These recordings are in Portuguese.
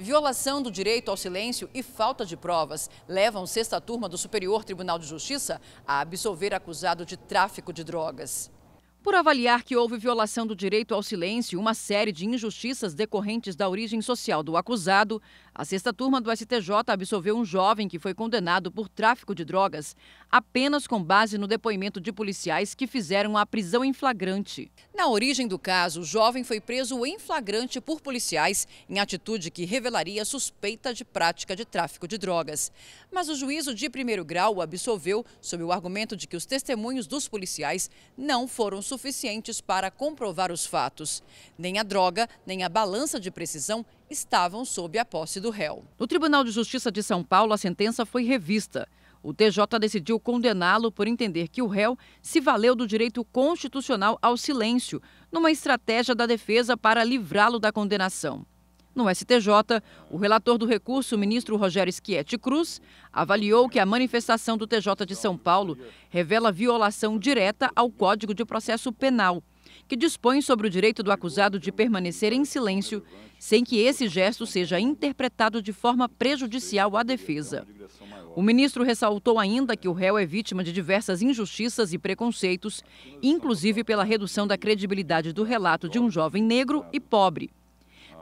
violação do direito ao silêncio e falta de provas levam sexta turma do Superior Tribunal de Justiça a absolver acusado de tráfico de drogas. Por avaliar que houve violação do direito ao silêncio e uma série de injustiças decorrentes da origem social do acusado, a sexta turma do STJ absolveu um jovem que foi condenado por tráfico de drogas apenas com base no depoimento de policiais que fizeram a prisão em flagrante. Na origem do caso, o jovem foi preso em flagrante por policiais em atitude que revelaria suspeita de prática de tráfico de drogas. Mas o juízo de primeiro grau o absolveu sob o argumento de que os testemunhos dos policiais não foram suficientes para comprovar os fatos. Nem a droga, nem a balança de precisão estavam sob a posse do réu. No Tribunal de Justiça de São Paulo, a sentença foi revista. O TJ decidiu condená-lo por entender que o réu se valeu do direito constitucional ao silêncio, numa estratégia da defesa para livrá-lo da condenação. No STJ, o relator do recurso, o ministro Rogério Schietti Cruz, avaliou que a manifestação do TJ de São Paulo revela violação direta ao Código de Processo Penal, que dispõe sobre o direito do acusado de permanecer em silêncio sem que esse gesto seja interpretado de forma prejudicial à defesa. O ministro ressaltou ainda que o réu é vítima de diversas injustiças e preconceitos, inclusive pela redução da credibilidade do relato de um jovem negro e pobre.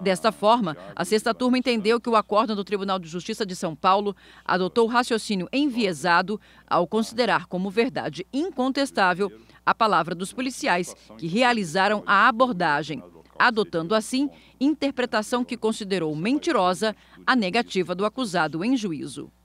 Desta forma, a sexta turma entendeu que o acórdão do Tribunal de Justiça de São Paulo adotou o raciocínio enviesado ao considerar como verdade incontestável a palavra dos policiais que realizaram a abordagem, adotando assim interpretação que considerou mentirosa a negativa do acusado em juízo.